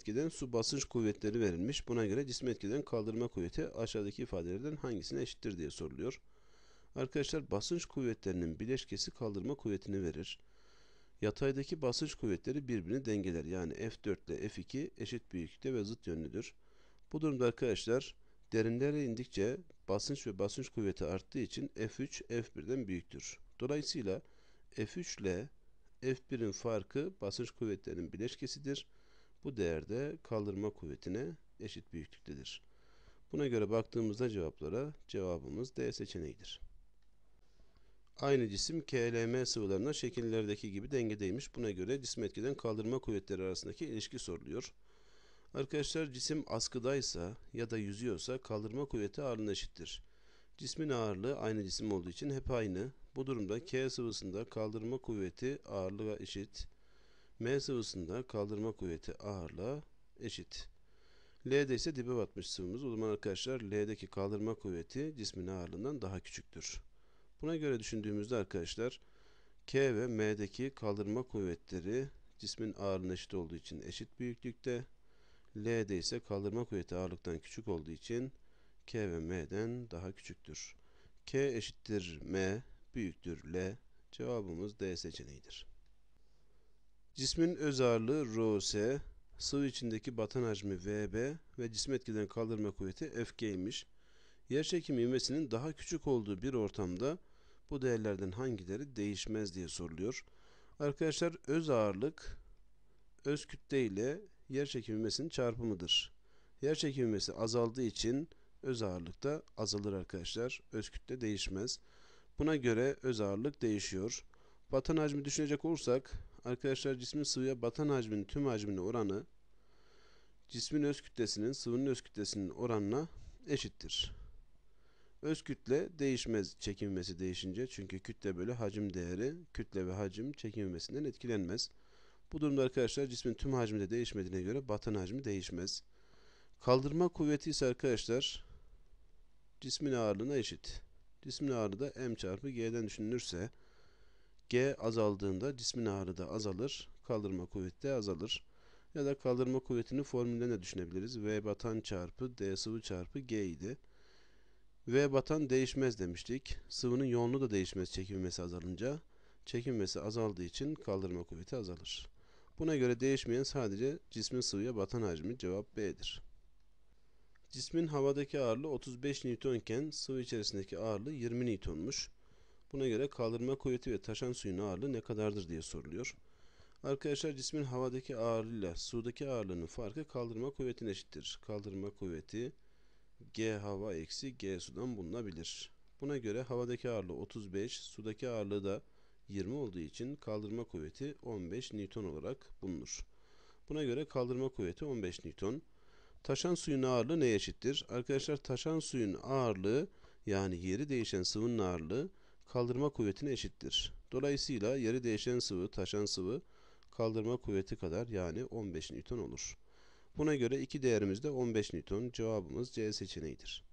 etkiden su basınç kuvvetleri verilmiş. Buna göre cisme etkiden kaldırma kuvveti aşağıdaki ifadelerden hangisine eşittir diye soruluyor. Arkadaşlar basınç kuvvetlerinin bileşkesi kaldırma kuvvetini verir. Yataydaki basınç kuvvetleri birbirini dengeler. Yani F4 ile F2 eşit büyüklükte ve zıt yönlüdür. Bu durumda arkadaşlar derinlere indikçe basınç ve basınç kuvveti arttığı için F3 F1'den büyüktür. Dolayısıyla F3 ile F1'in farkı basınç kuvvetlerinin bileşkesidir. Bu değerde kaldırma kuvvetine eşit büyüklüktedir. Buna göre baktığımızda cevaplara cevabımız D seçeneğidir. Aynı cisim KLM sıvılarına şekillerdeki gibi dengedeymiş. Buna göre cisim etkiden kaldırma kuvvetleri arasındaki ilişki soruluyor. Arkadaşlar cisim askıdaysa ya da yüzüyorsa kaldırma kuvveti ağırlığına eşittir. Cismin ağırlığı aynı cisim olduğu için hep aynı. Bu durumda K sıvısında kaldırma kuvveti ağırlığa eşit M sıvısında kaldırma kuvveti ağırlığa eşit. L'de ise dibe batmış sıvımız. O zaman arkadaşlar L'deki kaldırma kuvveti cismin ağırlığından daha küçüktür. Buna göre düşündüğümüzde arkadaşlar K ve M'deki kaldırma kuvvetleri cismin ağırlığına eşit olduğu için eşit büyüklükte. L'de ise kaldırma kuvveti ağırlıktan küçük olduğu için K ve M'den daha küçüktür. K eşittir M büyüktür L. Cevabımız D seçeneğidir. Cismin öz ağırlığı Rs, sıvı içindeki batan hacmi Vb ve cismi etkiden kaldırma kuvveti Fg'ymiş. Yerçekim ivmesinin daha küçük olduğu bir ortamda bu değerlerden hangileri değişmez diye soruluyor. Arkadaşlar öz ağırlık öz kütle ile yerçekim ivmesinin çarpımıdır. Yerçekim ivmesi azaldığı için öz ağırlık da azalır arkadaşlar. Öz kütle değişmez. Buna göre öz ağırlık değişiyor. Batan hacmi düşünecek olursak Arkadaşlar cismin sıvıya batan hacminin tüm hacminin oranı cismin öz kütlesinin sıvının öz kütlesinin oranına eşittir. Öz kütle değişmez çekimimesi değişince çünkü kütle bölü hacim değeri kütle ve hacim çekimimesinden etkilenmez. Bu durumda arkadaşlar cismin tüm hacmi de değişmediğine göre batan hacmi değişmez. Kaldırma kuvveti ise arkadaşlar cismin ağırlığına eşit. Cismin ağırlığı da m çarpı g'den düşünülürse G azaldığında cismin ağırlığı da azalır. Kaldırma kuvveti de azalır. Ya da kaldırma kuvvetini formülüne de düşünebiliriz. V batan çarpı D sıvı çarpı G idi. V batan değişmez demiştik. Sıvının yoğunluğu da değişmez çekilmesi azalınca. Çekilmesi azaldığı için kaldırma kuvveti azalır. Buna göre değişmeyen sadece cismin sıvıya batan hacmi cevap B'dir. Cismin havadaki ağırlığı 35 Newton iken sıvı içerisindeki ağırlığı 20 Newton'muş. Buna göre kaldırma kuvveti ve taşan suyun ağırlığı ne kadardır diye soruluyor. Arkadaşlar cismin havadaki ağırlığıyla sudaki ağırlığının farkı kaldırma kuvvetine eşittir. Kaldırma kuvveti G hava eksi G sudan bulunabilir. Buna göre havadaki ağırlığı 35, sudaki ağırlığı da 20 olduğu için kaldırma kuvveti 15 Newton olarak bulunur. Buna göre kaldırma kuvveti 15 Newton. Taşan suyun ağırlığı neye eşittir? Arkadaşlar taşan suyun ağırlığı yani yeri değişen sıvının ağırlığı kaldırma kuvvetine eşittir. Dolayısıyla yarı değişen sıvı, taşan sıvı kaldırma kuvveti kadar yani 15 Newton olur. Buna göre iki değerimiz de 15 Newton. Cevabımız C seçeneğidir.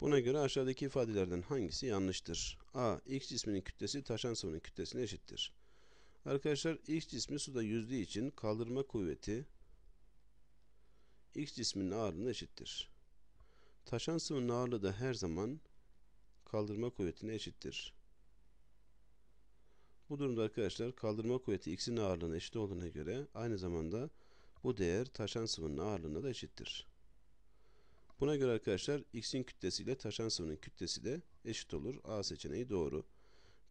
Buna göre aşağıdaki ifadelerden hangisi yanlıştır? A. X cisminin kütlesi taşan sıvının kütlesine eşittir. Arkadaşlar X cismi suda yüzdüğü için kaldırma kuvveti X cisminin ağırlığına eşittir. Taşan sıvının ağırlığı da her zaman kaldırma kuvvetine eşittir. Bu durumda arkadaşlar kaldırma kuvveti x'in ağırlığına eşit olduğuna göre aynı zamanda bu değer taşan sıvının ağırlığına da eşittir. Buna göre arkadaşlar x'in kütlesi ile taşan sıvının kütlesi de eşit olur. A seçeneği doğru.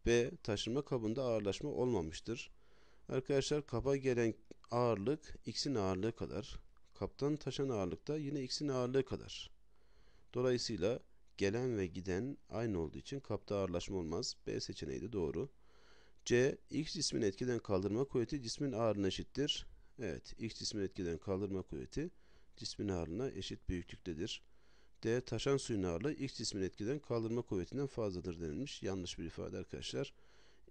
B taşınma kabında ağırlaşma olmamıştır. Arkadaşlar kaba gelen ağırlık x'in ağırlığı kadar. Kaptan taşan ağırlık da yine x'in ağırlığı kadar. Dolayısıyla gelen ve giden aynı olduğu için kapta ağırlaşma olmaz. B seçeneği de doğru. C. X cismin etkiden kaldırma kuvveti cismin ağırlığına eşittir. Evet. X cismin etkiden kaldırma kuvveti cismin ağırlığına eşit büyüklüktedir. D. Taşan suyun ağırlığı X cismin etkiden kaldırma kuvvetinden fazladır denilmiş. Yanlış bir ifade arkadaşlar.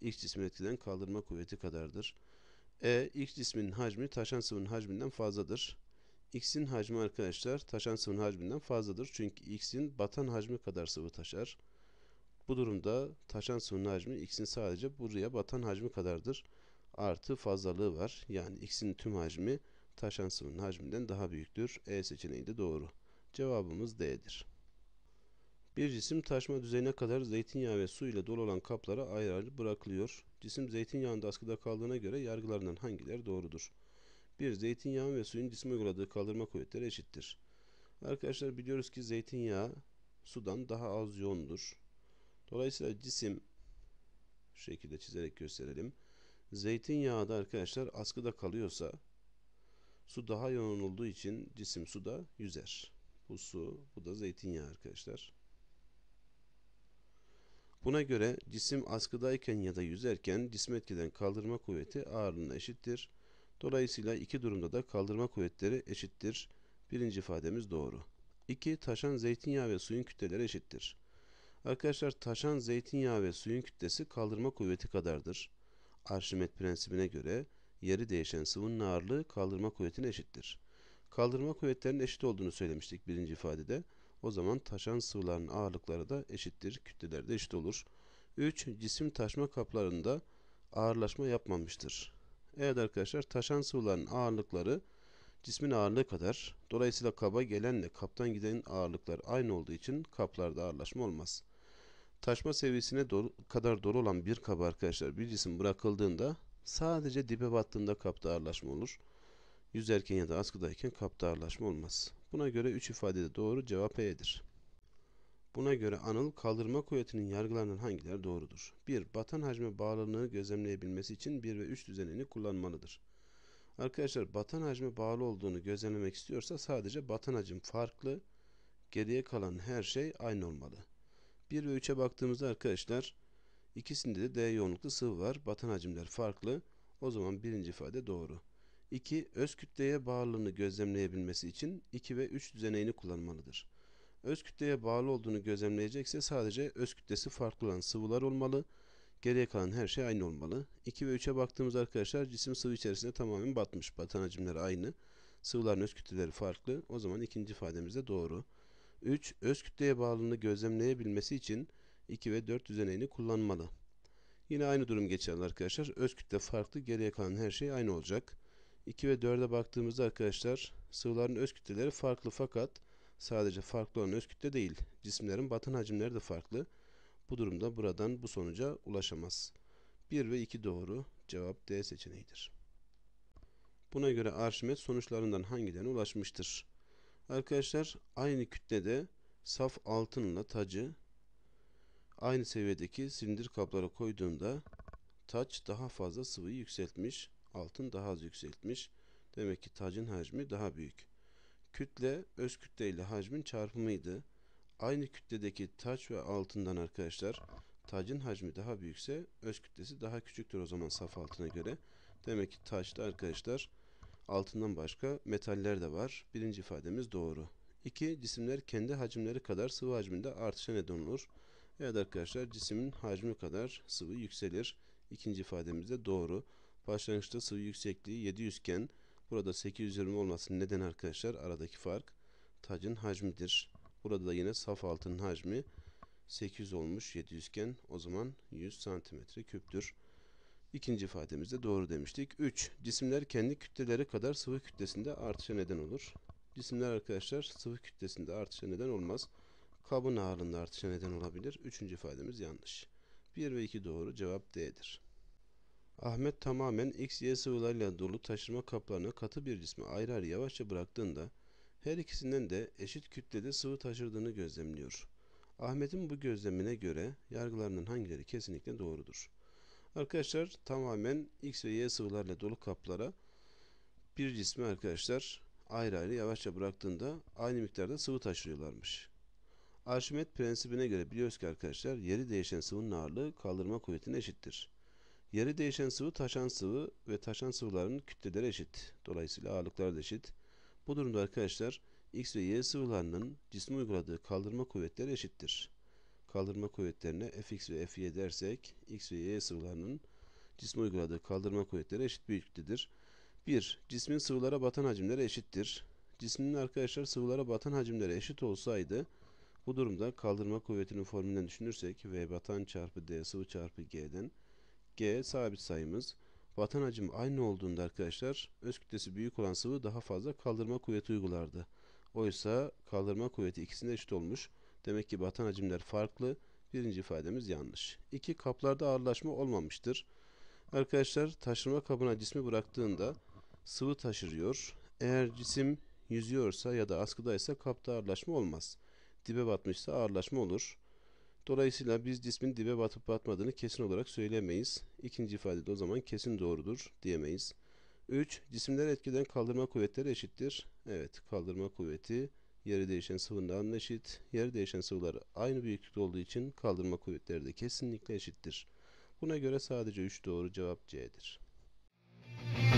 X cismin etkiden kaldırma kuvveti kadardır. E. X cisminin hacmi taşan suyun hacminden fazladır. X'in hacmi arkadaşlar taşan sıvının hacminden fazladır. Çünkü X'in batan hacmi kadar sıvı taşar. Bu durumda taşan sıvının hacmi X'in sadece buraya batan hacmi kadardır. Artı fazlalığı var. Yani X'in tüm hacmi taşan sıvının hacminden daha büyüktür. E seçeneği de doğru. Cevabımız D'dir. Bir cisim taşma düzeyine kadar zeytinyağı ve su ile dolu olan kaplara ayrı ayrı bırakılıyor. Cisim zeytinyağında askıda kaldığına göre yargılarından hangileri doğrudur? 1. Zeytinyağın ve suyun cisme uyguladığı kaldırma kuvvetleri eşittir. Arkadaşlar biliyoruz ki zeytinyağı sudan daha az yoğundur. Dolayısıyla cisim şu şekilde çizerek gösterelim. Zeytinyağı da arkadaşlar askıda kalıyorsa su daha yoğun olduğu için cisim suda yüzer. Bu su, bu da zeytinyağı arkadaşlar. Buna göre cisim askıdayken ya da yüzerken cisim etkiden kaldırma kuvveti ağırlığına eşittir. Dolayısıyla iki durumda da kaldırma kuvvetleri eşittir. Birinci ifademiz doğru. 2. Taşan zeytinyağı ve suyun kütleleri eşittir. Arkadaşlar taşan zeytinyağı ve suyun kütlesi kaldırma kuvveti kadardır. Arşimet prensibine göre yeri değişen sıvının ağırlığı kaldırma kuvvetine eşittir. Kaldırma kuvvetlerinin eşit olduğunu söylemiştik birinci ifadede. O zaman taşan sıvıların ağırlıkları da eşittir, kütleler de eşit olur. 3. Cisim taşma kaplarında ağırlaşma yapmamıştır. Evet arkadaşlar taşan sıvıların ağırlıkları cismin ağırlığı kadar. Dolayısıyla kaba gelenle kaptan giden ağırlıklar aynı olduğu için kaplarda ağırlaşma olmaz. Taşma seviyesine dolu, kadar dolu olan bir kaba arkadaşlar bir cisim bırakıldığında sadece dibe battığında kapta ağırlaşma olur. Yüzerken ya da askıdayken kapta ağırlaşma olmaz. Buna göre 3 ifadede doğru cevap E'dir. Buna göre Anıl kaldırma kuvvetinin yargılarının hangileri doğrudur? 1. Batan hacme bağlılığını gözlemleyebilmesi için 1 ve 3 düzenini kullanmalıdır. Arkadaşlar batan hacme bağlı olduğunu gözlemlemek istiyorsa sadece batan hacim farklı, geriye kalan her şey aynı olmalı. 1 ve 3'e baktığımızda arkadaşlar ikisinde de D yoğunluklu sıvı var. Batan hacimler farklı. O zaman birinci ifade doğru. 2. Öz kütleye bağlılığını gözlemleyebilmesi için 2 ve 3 düzeneğini kullanmalıdır öz kütleye bağlı olduğunu gözlemleyecekse sadece öz kütlesi farklı olan sıvılar olmalı. Geriye kalan her şey aynı olmalı. 2 ve 3'e baktığımız arkadaşlar cisim sıvı içerisinde tamamen batmış. Batan hacimler aynı. Sıvıların öz kütleleri farklı. O zaman ikinci ifademiz de doğru. 3. Öz kütleye bağlılığını gözlemleyebilmesi için 2 ve 4 düzeneğini kullanmalı. Yine aynı durum geçerli arkadaşlar. Öz kütle farklı. Geriye kalan her şey aynı olacak. 2 ve 4'e baktığımızda arkadaşlar sıvıların öz kütleleri farklı fakat Sadece farklı olan öz kütle değil, cisimlerin batın hacimleri de farklı. Bu durumda buradan bu sonuca ulaşamaz. 1 ve 2 doğru. Cevap D seçeneğidir. Buna göre Arşimet sonuçlarından hangilerine ulaşmıştır? Arkadaşlar aynı kütlede saf altınla tacı aynı seviyedeki silindir kaplara koyduğunda taç daha fazla sıvıyı yükseltmiş, altın daha az yükseltmiş. Demek ki tacın hacmi daha büyük. Kütle öz kütle ile hacmin çarpımıydı. Aynı kütledeki taç ve altından arkadaşlar tacın hacmi daha büyükse öz kütlesi daha küçüktür o zaman saf altına göre. Demek ki taçta arkadaşlar altından başka metaller de var. Birinci ifademiz doğru. 2. Cisimler kendi hacimleri kadar sıvı hacminde artışa neden olur. Evet arkadaşlar cisimin hacmi kadar sıvı yükselir. İkinci ifademiz de doğru. Başlangıçta sıvı yüksekliği 700 iken Burada 820 olmasının neden arkadaşlar aradaki fark tacın hacmidir. Burada da yine saf altın hacmi 800 olmuş 700 iken o zaman 100 santimetre küptür. İkinci ifademizde doğru demiştik. 3. Cisimler kendi kütleleri kadar sıvı kütlesinde artışa neden olur. Cisimler arkadaşlar sıvı kütlesinde artışa neden olmaz. Kabın ağırlığında artışa neden olabilir. Üçüncü ifademiz yanlış. 1 ve 2 doğru cevap D'dir. Ahmet tamamen X-Y sıvılarıyla dolu taşıma kaplarını katı bir cisme ayrı ayrı yavaşça bıraktığında her ikisinden de eşit kütlede sıvı taşırdığını gözlemliyor. Ahmet'in bu gözlemine göre yargılarının hangileri kesinlikle doğrudur. Arkadaşlar tamamen X ve Y sıvılarla dolu kaplara bir cismi arkadaşlar ayrı ayrı yavaşça bıraktığında aynı miktarda sıvı taşırıyorlarmış. Arşimet prensibine göre biliyoruz ki arkadaşlar yeri değişen sıvının ağırlığı kaldırma kuvvetine eşittir. Yarı değişen sıvı taşan sıvı ve taşan sıvıların kütleleri eşit. Dolayısıyla ağırlıklar da eşit. Bu durumda arkadaşlar X ve Y sıvılarının cisme uyguladığı kaldırma kuvvetleri eşittir. Kaldırma kuvvetlerine Fx ve Fy dersek X ve Y sıvılarının cisme uyguladığı kaldırma kuvvetleri eşit büyüklüktedir. 1. Cismin sıvılara batan hacimleri eşittir. Cismin arkadaşlar sıvılara batan hacimleri eşit olsaydı bu durumda kaldırma kuvvetinin formülünden düşünürsek V batan çarpı D sıvı çarpı G'den G sabit sayımız. Vatan hacim aynı olduğunda arkadaşlar öz kütlesi büyük olan sıvı daha fazla kaldırma kuvveti uygulardı. Oysa kaldırma kuvveti ikisinde eşit olmuş. Demek ki batan hacimler farklı. Birinci ifademiz yanlış. İki Kaplarda ağırlaşma olmamıştır. Arkadaşlar taşırma kabına cismi bıraktığında sıvı taşırıyor. Eğer cisim yüzüyorsa ya da askıdaysa kapta ağırlaşma olmaz. Dibe batmışsa ağırlaşma olur. Dolayısıyla biz cismin dibe batıp batmadığını kesin olarak söylemeyiz. İkinci ifade de o zaman kesin doğrudur diyemeyiz. 3. Cisimler etkiden kaldırma kuvvetleri eşittir. Evet kaldırma kuvveti yeri değişen sıvının eşit. Yeri değişen sıvılar aynı büyüklükte olduğu için kaldırma kuvvetleri de kesinlikle eşittir. Buna göre sadece 3 doğru cevap C'dir. Müzik